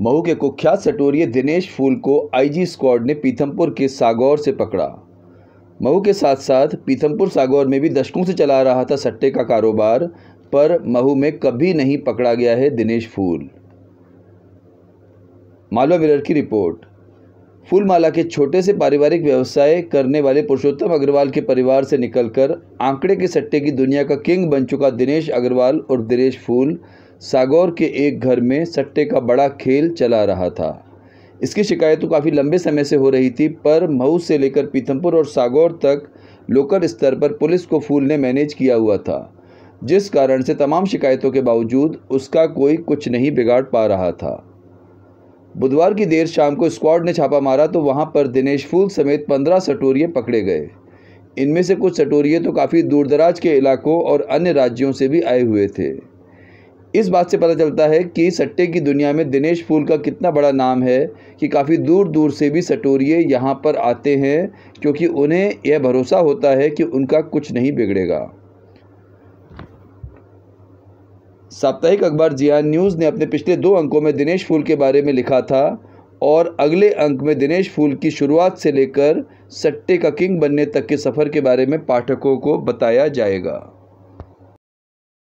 मऊ के कुख्यात सटोरिए दिनेश फूल को आईजी स्क्वाड ने पीथमपुर के सागौर से पकड़ा मऊ के साथ साथ पीथमपुर सागौर में भी दशकों से चला रहा था सट्टे का कारोबार पर मऊ में कभी नहीं पकड़ा गया है दिनेश फूल मालवा मिरर की रिपोर्ट फूलमाला के छोटे से पारिवारिक व्यवसाय करने वाले पुरुषोत्तम अग्रवाल के परिवार से निकलकर आंकड़े के सट्टे की दुनिया का किंग बन चुका दिनेश अग्रवाल और दिनेश फूल सागौर के एक घर में सट्टे का बड़ा खेल चला रहा था इसकी शिकायत तो काफ़ी लंबे समय से हो रही थी पर मऊ से लेकर पीथमपुर और सागौर तक लोकल स्तर पर पुलिस को फूल ने मैनेज किया हुआ था जिस कारण से तमाम शिकायतों के बावजूद उसका कोई कुछ नहीं बिगाड़ पा रहा था बुधवार की देर शाम को स्क्वाड ने छापा मारा तो वहाँ पर दिनेश फूल समेत पंद्रह सटोरिए पकड़े गए इनमें से कुछ सटोरिए तो काफ़ी दूरदराज के इलाकों और अन्य राज्यों से भी आए हुए थे इस बात से पता चलता है कि सट्टे की दुनिया में दिनेश फूल का कितना बड़ा नाम है कि काफ़ी दूर दूर से भी सटोरिए यहाँ पर आते हैं क्योंकि उन्हें यह भरोसा होता है कि उनका कुछ नहीं बिगड़ेगा साप्ताहिक अखबार जियान न्यूज़ ने अपने पिछले दो अंकों में दिनेश फूल के बारे में लिखा था और अगले अंक में दिनेश फूल की शुरुआत से लेकर सट्टे का किंग बनने तक के सफ़र के बारे में पाठकों को बताया जाएगा